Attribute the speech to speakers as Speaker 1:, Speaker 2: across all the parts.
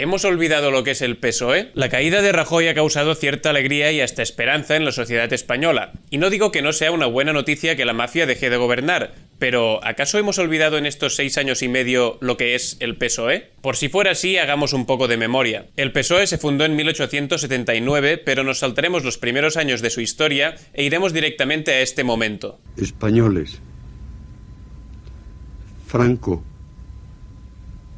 Speaker 1: ¿Hemos olvidado lo que es el PSOE? La caída de Rajoy ha causado cierta alegría y hasta esperanza en la sociedad española. Y no digo que no sea una buena noticia que la mafia deje de gobernar, pero ¿acaso hemos olvidado en estos seis años y medio lo que es el PSOE? Por si fuera así, hagamos un poco de memoria. El PSOE se fundó en 1879, pero nos saltaremos los primeros años de su historia e iremos directamente a este momento. Españoles, Franco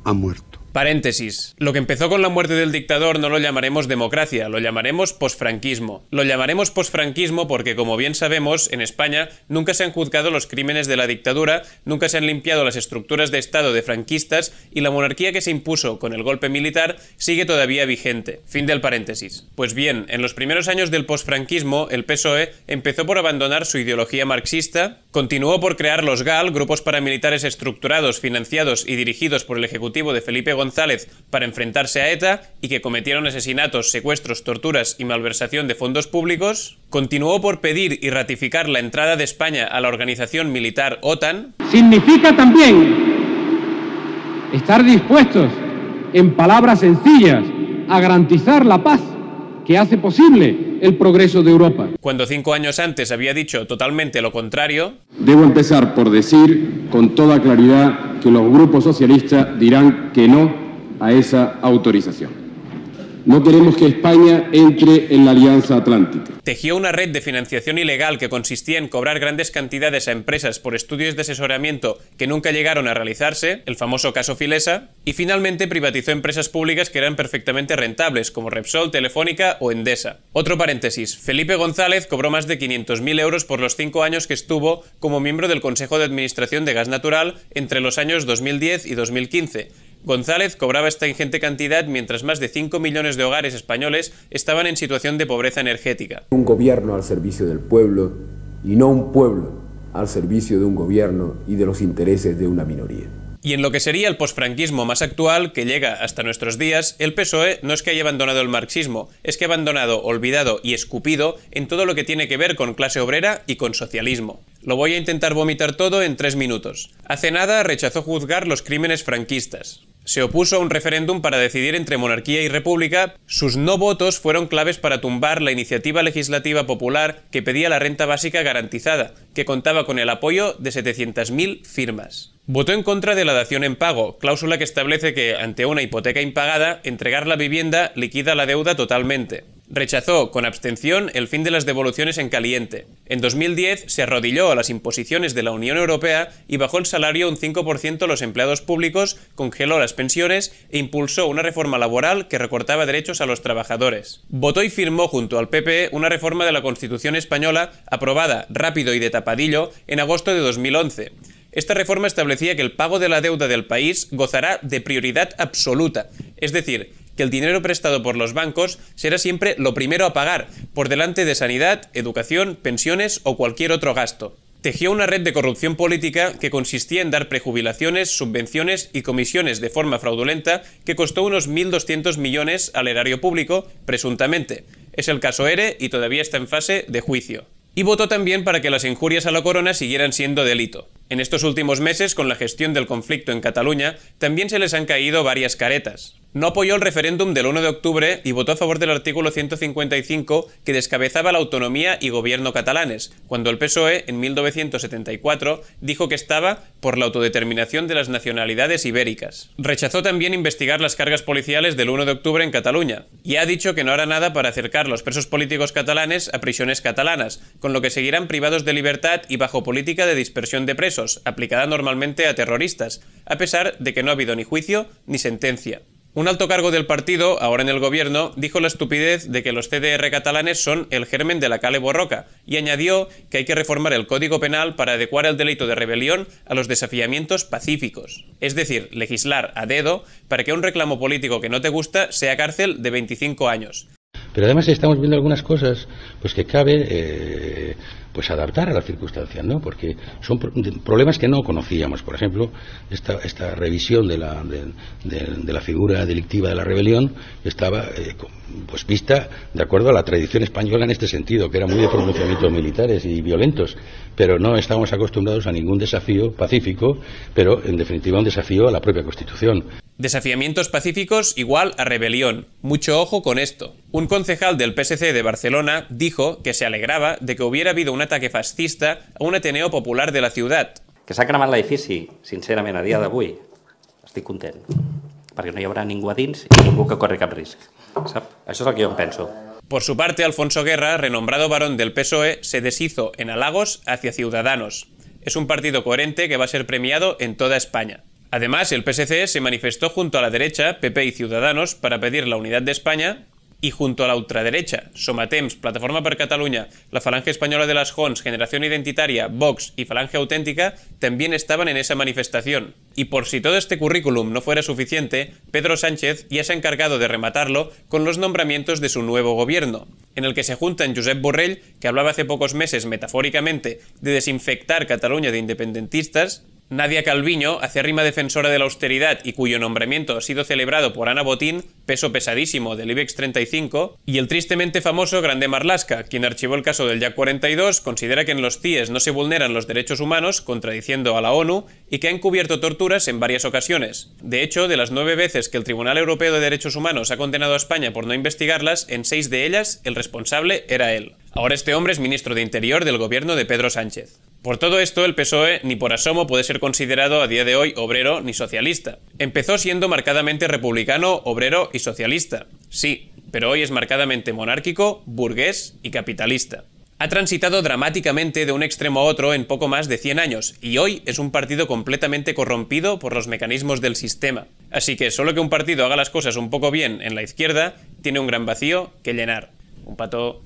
Speaker 1: ha muerto. Paréntesis. Lo que empezó con la muerte del dictador no lo llamaremos democracia, lo llamaremos posfranquismo. Lo llamaremos posfranquismo porque, como bien sabemos, en España nunca se han juzgado los crímenes de la dictadura, nunca se han limpiado las estructuras de Estado de franquistas y la monarquía que se impuso con el golpe militar sigue todavía vigente. Fin del paréntesis. Pues bien, en los primeros años del posfranquismo, el PSOE empezó por abandonar su ideología marxista, Continuó por crear los GAL, grupos paramilitares estructurados, financiados y dirigidos por el ejecutivo de Felipe González para enfrentarse a ETA y que cometieron asesinatos, secuestros, torturas y malversación de fondos públicos. Continuó por pedir y ratificar la entrada de España a la organización militar OTAN. Significa también estar dispuestos, en palabras sencillas, a garantizar la paz que hace posible el progreso de Europa cuando cinco años antes había dicho totalmente lo contrario. Debo empezar por decir con toda claridad que los grupos socialistas dirán que no a esa autorización. No queremos que España entre en la Alianza Atlántica. Tejió una red de financiación ilegal que consistía en cobrar grandes cantidades a empresas por estudios de asesoramiento que nunca llegaron a realizarse, el famoso caso Filesa, y finalmente privatizó empresas públicas que eran perfectamente rentables, como Repsol, Telefónica o Endesa. Otro paréntesis, Felipe González cobró más de 500.000 euros por los cinco años que estuvo como miembro del Consejo de Administración de Gas Natural entre los años 2010 y 2015 González cobraba esta ingente cantidad mientras más de 5 millones de hogares españoles estaban en situación de pobreza energética. Un gobierno al servicio del pueblo y no un pueblo al servicio de un gobierno y de los intereses de una minoría. Y en lo que sería el posfranquismo más actual, que llega hasta nuestros días, el PSOE no es que haya abandonado el marxismo, es que ha abandonado, olvidado y escupido en todo lo que tiene que ver con clase obrera y con socialismo. Lo voy a intentar vomitar todo en tres minutos. Hace nada rechazó juzgar los crímenes franquistas se opuso a un referéndum para decidir entre monarquía y república, sus no votos fueron claves para tumbar la iniciativa legislativa popular que pedía la renta básica garantizada, que contaba con el apoyo de 700.000 firmas. Votó en contra de la dación en pago, cláusula que establece que, ante una hipoteca impagada, entregar la vivienda liquida la deuda totalmente rechazó con abstención el fin de las devoluciones en caliente. En 2010 se arrodilló a las imposiciones de la Unión Europea y bajó el salario un 5% a los empleados públicos, congeló las pensiones e impulsó una reforma laboral que recortaba derechos a los trabajadores. Votó y firmó junto al PP e una reforma de la Constitución española aprobada rápido y de tapadillo en agosto de 2011. Esta reforma establecía que el pago de la deuda del país gozará de prioridad absoluta, es decir, que el dinero prestado por los bancos será siempre lo primero a pagar, por delante de sanidad, educación, pensiones o cualquier otro gasto. Tejió una red de corrupción política que consistía en dar prejubilaciones, subvenciones y comisiones de forma fraudulenta que costó unos 1.200 millones al erario público, presuntamente. Es el caso ERE y todavía está en fase de juicio. Y votó también para que las injurias a la corona siguieran siendo delito. En estos últimos meses, con la gestión del conflicto en Cataluña, también se les han caído varias caretas. No apoyó el referéndum del 1 de octubre y votó a favor del artículo 155 que descabezaba la autonomía y gobierno catalanes, cuando el PSOE, en 1974, dijo que estaba por la autodeterminación de las nacionalidades ibéricas. Rechazó también investigar las cargas policiales del 1 de octubre en Cataluña y ha dicho que no hará nada para acercar los presos políticos catalanes a prisiones catalanas, con lo que seguirán privados de libertad y bajo política de dispersión de presos aplicada normalmente a terroristas, a pesar de que no ha habido ni juicio ni sentencia. Un alto cargo del partido, ahora en el gobierno, dijo la estupidez de que los CDR catalanes son el germen de la Cale Borroca y añadió que hay que reformar el Código Penal para adecuar el delito de rebelión a los desafiamientos pacíficos. Es decir, legislar a dedo para que un reclamo político que no te gusta sea cárcel de 25 años. Pero además estamos viendo algunas cosas pues que cabe eh, pues adaptar a las circunstancias, ¿no? Porque son problemas que no conocíamos. Por ejemplo, esta, revisión de la, figura delictiva de la rebelión estaba eh, pues vista de acuerdo a la tradición española en este sentido, que era muy de pronunciamientos militares y violentos. Pero no estábamos acostumbrados a ningún desafío pacífico, pero en definitiva un desafío a la propia Constitución. Desafiamientos pacíficos igual a rebelión. Mucho ojo con esto. Un concejal del PSC de Barcelona dijo que se alegraba de que hubiera habido un ataque fascista a un Ateneo popular de la ciudad. Que s'ha cremat l'edifici, sincerament, a dia d'avui. Estic content, perquè no que corre cap risc. que em Por su parte, Alfonso Guerra, renombrado varón del PSOE, se deshizo en halagos hacia Ciudadanos. Es un partido coherente que va a ser premiado en toda España. Además, el PSC se manifestó junto a la derecha, PP y Ciudadanos, para pedir la unidad de España y junto a la ultraderecha, Somatems, Plataforma per Cataluña, la Falange Española de las Jons, Generación Identitaria, Vox y Falange Auténtica también estaban en esa manifestación. Y por si todo este currículum no fuera suficiente, Pedro Sánchez ya se ha encargado de rematarlo con los nombramientos de su nuevo gobierno, en el que se juntan Josep Borrell, que hablaba hace pocos meses metafóricamente de desinfectar Cataluña de independentistas, Nadia Calviño, acérrima defensora de la austeridad y cuyo nombramiento ha sido celebrado por Ana Botín, peso pesadísimo del IBEX 35, y el tristemente famoso Grande Marlaska, quien archivó el caso del ya 42, considera que en los CIES no se vulneran los derechos humanos, contradiciendo a la ONU, y que ha encubierto torturas en varias ocasiones. De hecho, de las nueve veces que el Tribunal Europeo de Derechos Humanos ha condenado a España por no investigarlas, en seis de ellas el responsable era él. Ahora este hombre es ministro de Interior del gobierno de Pedro Sánchez. Por todo esto, el PSOE ni por asomo puede ser considerado a día de hoy obrero ni socialista. Empezó siendo marcadamente republicano, obrero y socialista, sí, pero hoy es marcadamente monárquico, burgués y capitalista. Ha transitado dramáticamente de un extremo a otro en poco más de 100 años y hoy es un partido completamente corrompido por los mecanismos del sistema. Así que solo que un partido haga las cosas un poco bien en la izquierda, tiene un gran vacío que llenar. Un pato